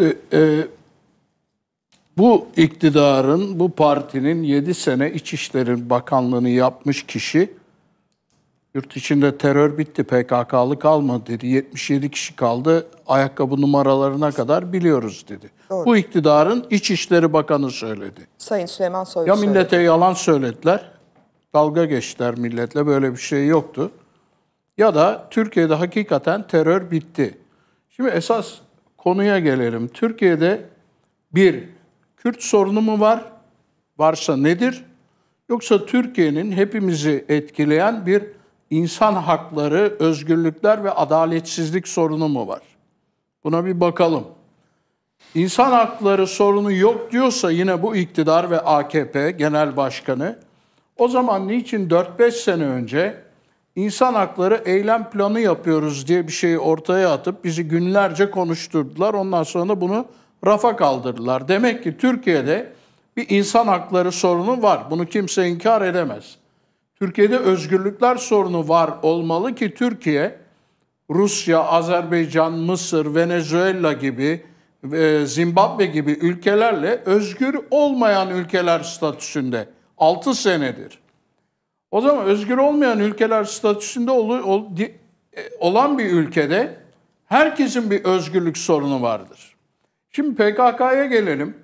E, bu iktidarın, bu partinin 7 sene İçişleri Bakanlığı'nı yapmış kişi yurt içinde terör bitti, PKK'lı kalmadı dedi. 77 kişi kaldı, ayakkabı numaralarına kadar biliyoruz dedi. Doğru. Bu iktidarın İçişleri Bakanı söyledi. Sayın Süleyman Soylu Ya millete söyledi. yalan söylediler, dalga geçtiler milletle böyle bir şey yoktu. Ya da Türkiye'de hakikaten terör bitti. Şimdi esas konuya gelelim. Türkiye'de bir, Kürt sorunu mu var? Varsa nedir? Yoksa Türkiye'nin hepimizi etkileyen bir insan hakları, özgürlükler ve adaletsizlik sorunu mu var? Buna bir bakalım. İnsan hakları sorunu yok diyorsa yine bu iktidar ve AKP genel başkanı o zaman niçin 4-5 sene önce insan hakları eylem planı yapıyoruz diye bir şeyi ortaya atıp bizi günlerce konuşturdular. Ondan sonra bunu rafa kaldırdılar. Demek ki Türkiye'de bir insan hakları sorunu var. Bunu kimse inkar edemez. Türkiye'de özgürlükler sorunu var olmalı ki Türkiye Rusya, Azerbaycan, Mısır, Venezuela gibi, e, Zimbabwe gibi ülkelerle özgür olmayan ülkeler statüsünde 6 senedir. O zaman özgür olmayan ülkeler statüsünde ol, ol, di, e, olan bir ülkede herkesin bir özgürlük sorunu vardır. Şimdi PKK'ya gelelim.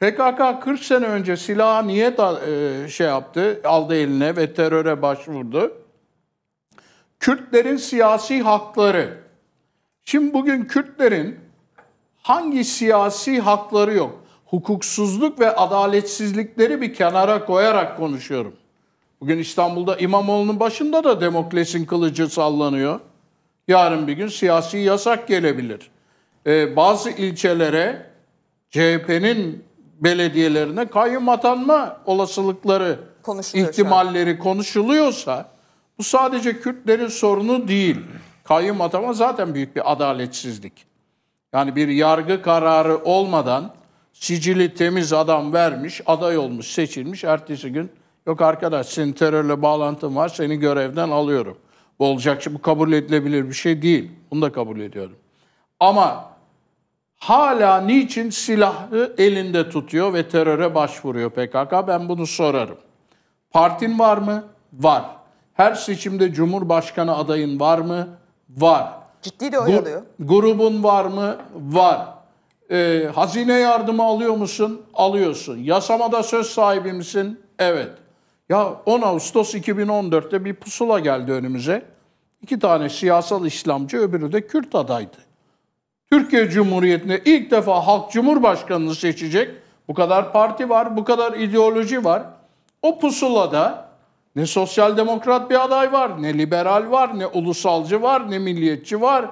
PKK 40 sene önce silahı niye da, e, şey yaptı, aldı eline ve teröre başvurdu? Kürtlerin siyasi hakları. Şimdi bugün Kürtlerin hangi siyasi hakları yok? Hukuksuzluk ve adaletsizlikleri bir kenara koyarak konuşuyorum. Bugün İstanbul'da İmamoğlu'nun başında da demokrasinin kılıcı sallanıyor. Yarın bir gün siyasi yasak gelebilir. Ee, bazı ilçelere CHP'nin belediyelerine kayyum atanma olasılıkları, Konuşuluyor ihtimalleri konuşuluyorsa bu sadece Kürtlerin sorunu değil. Kayyum atama zaten büyük bir adaletsizlik. Yani bir yargı kararı olmadan sicili temiz adam vermiş, aday olmuş, seçilmiş, ertesi gün Yok arkadaş senin terörle bağlantın var seni görevden alıyorum. Bu olacak şey, bu kabul edilebilir bir şey değil. Bunu da kabul ediyorum. Ama hala niçin silahı elinde tutuyor ve teröre başvuruyor PKK? Ben bunu sorarım. Partin var mı? Var. Her seçimde Cumhurbaşkanı adayın var mı? Var. Ciddi de oy alıyor. Grubun var mı? Var. Ee, hazine yardımı alıyor musun? Alıyorsun. Yasamada söz sahibi misin? Evet. Ya 10 Ağustos 2014'te bir pusula geldi önümüze. İki tane siyasal İslamcı, öbürü de Kürt adaydı. Türkiye Cumhuriyeti'ne ilk defa halk cumhurbaşkanını seçecek. Bu kadar parti var, bu kadar ideoloji var. O pusulada ne sosyal demokrat bir aday var, ne liberal var, ne ulusalcı var, ne milliyetçi var,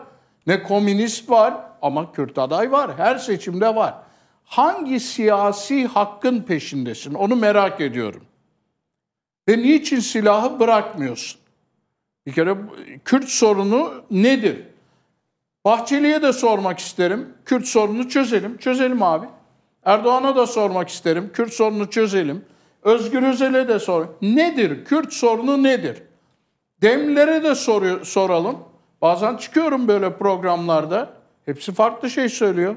ne komünist var ama Kürt aday var. Her seçimde var. Hangi siyasi hakkın peşindesin? Onu merak ediyorum. Ve niçin silahı bırakmıyorsun? Bir kere Kürt sorunu nedir? Bahçeli'ye de sormak isterim. Kürt sorunu çözelim. Çözelim abi. Erdoğan'a da sormak isterim. Kürt sorunu çözelim. Özgür Özel'e de sor. Nedir? Kürt sorunu nedir? Demlere de soruyor, soralım. Bazen çıkıyorum böyle programlarda. Hepsi farklı şey söylüyor.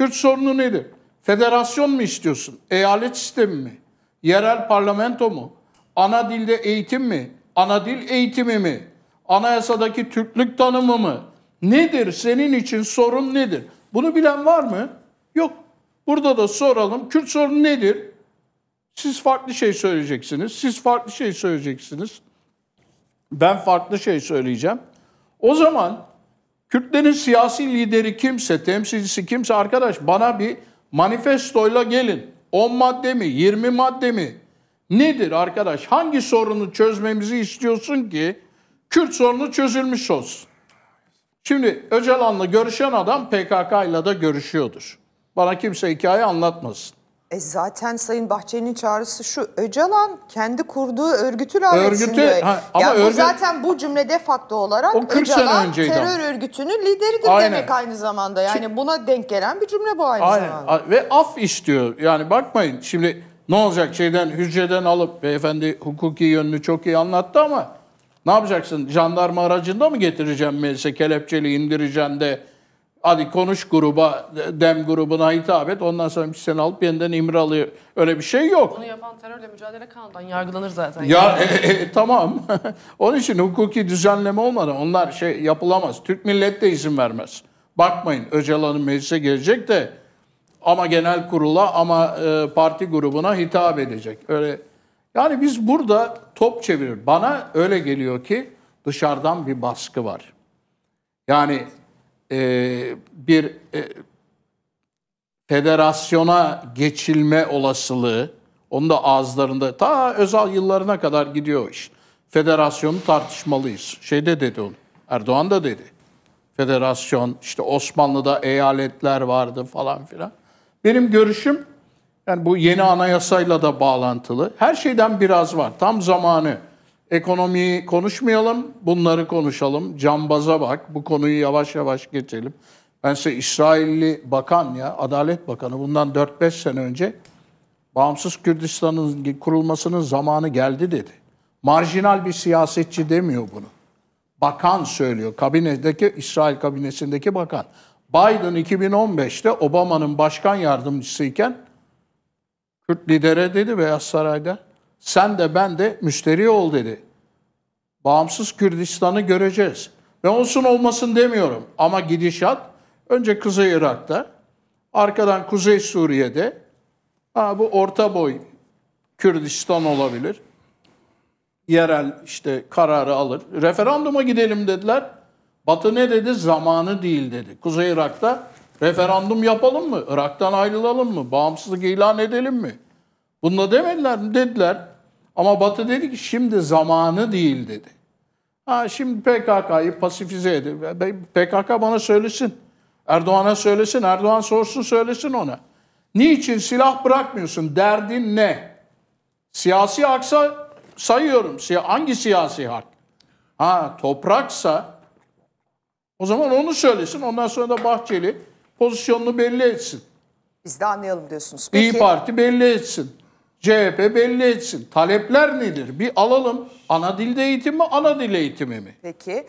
Kürt sorunu nedir? Federasyon mu istiyorsun? Eyalet sistemi mi? Yerel parlamento mu? Ana dilde eğitim mi? Ana dil eğitimi mi? Anayasadaki Türklük tanımı mı? Nedir senin için sorun nedir? Bunu bilen var mı? Yok. Burada da soralım. Kürt sorunu nedir? Siz farklı şey söyleyeceksiniz. Siz farklı şey söyleyeceksiniz. Ben farklı şey söyleyeceğim. O zaman Kürtlerin siyasi lideri kimse, temsilcisi kimse arkadaş bana bir manifestoyla gelin. 10 madde mi, 20 madde mi, Nedir arkadaş? Hangi sorunu çözmemizi istiyorsun ki Kürt sorunu çözülmüş olsun? Şimdi Öcalan'la görüşen adam PKK'yla da görüşüyordur. Bana kimse hikaye anlatmasın. E zaten Sayın Bahçeli'nin çağrısı şu. Öcalan kendi kurduğu örgütü lavesinde. Örgütü, ha, ama yani örgüt, zaten bu cümlede fakta olarak o 40 Öcalan sene önceydi. terör örgütünün lideridir aynen. demek aynı zamanda. Yani buna denk gelen bir cümle bu aynı aynen. zamanda. Ve af istiyor. Yani bakmayın şimdi ne olacak şeyden hücreden alıp beyefendi hukuki yönünü çok iyi anlattı ama ne yapacaksın? Jandarma aracında mı getireceğim meclise kelepçeli indireceğim de hadi konuş gruba, dem grubuna hitap et. Ondan sonra bir seni alıp yeniden imralıyor. Öyle bir şey yok. Onu yapan terörle mücadele kanundan yargılanır zaten. Ya e, e, e tamam. Onun için hukuki düzenleme olmadan onlar şey yapılamaz. Türk millet de izin vermez. Bakmayın Öcalan'ın meclise gelecek de ama genel kurula ama e, parti grubuna hitap edecek. Öyle yani biz burada top çevirir. Bana öyle geliyor ki dışarıdan bir baskı var. Yani e, bir e, federasyona geçilme olasılığı onun da ağızlarında ta özel yıllarına kadar gidiyor iş. Federasyonu tartışmalıyız. Şeyde dedi onu. Erdoğan da dedi. Federasyon işte Osmanlı'da eyaletler vardı falan filan. Benim görüşüm yani bu yeni anayasayla da bağlantılı. Her şeyden biraz var. Tam zamanı. Ekonomiyi konuşmayalım, bunları konuşalım. Cambaza bak, bu konuyu yavaş yavaş geçelim. Ben size İsrailli bakan ya, Adalet Bakanı bundan 4-5 sene önce bağımsız Kürdistan'ın kurulmasının zamanı geldi dedi. Marjinal bir siyasetçi demiyor bunu. Bakan söylüyor, kabinedeki İsrail kabinesindeki bakan. Biden 2015'te Obama'nın başkan yardımcısıyken Kürt lidere dedi Beyaz Saray'da sen de ben de müşteri ol dedi. Bağımsız Kürdistan'ı göreceğiz. Ve olsun olmasın demiyorum ama gidişat önce Kuzey Irak'ta, arkadan Kuzey Suriye'de, ha bu orta boy Kürdistan olabilir. Yerel işte kararı alır. Referanduma gidelim dediler. Batı ne dedi? Zamanı değil dedi. Kuzey Irak'ta referandum yapalım mı? Irak'tan ayrılalım mı? Bağımsızlık ilan edelim mi? Bunda demediler mi? Dediler. Ama Batı dedi ki şimdi zamanı değil dedi. Ha şimdi PKK'yı pasifize edin. PKK bana söylesin. Erdoğan'a söylesin. Erdoğan sorsun söylesin ona. Niçin silah bırakmıyorsun? Derdin ne? Siyasi aksa sayıyorum. Hangi siyasi hak? Ha topraksa o zaman onu söylesin. Ondan sonra da Bahçeli pozisyonunu belli etsin. Biz de anlayalım diyorsunuz. Peki. İyi Parti belli etsin. CHP belli etsin. Talepler nedir? Bir alalım. Ana dilde eğitim mi, ana dil eğitimi mi? Peki.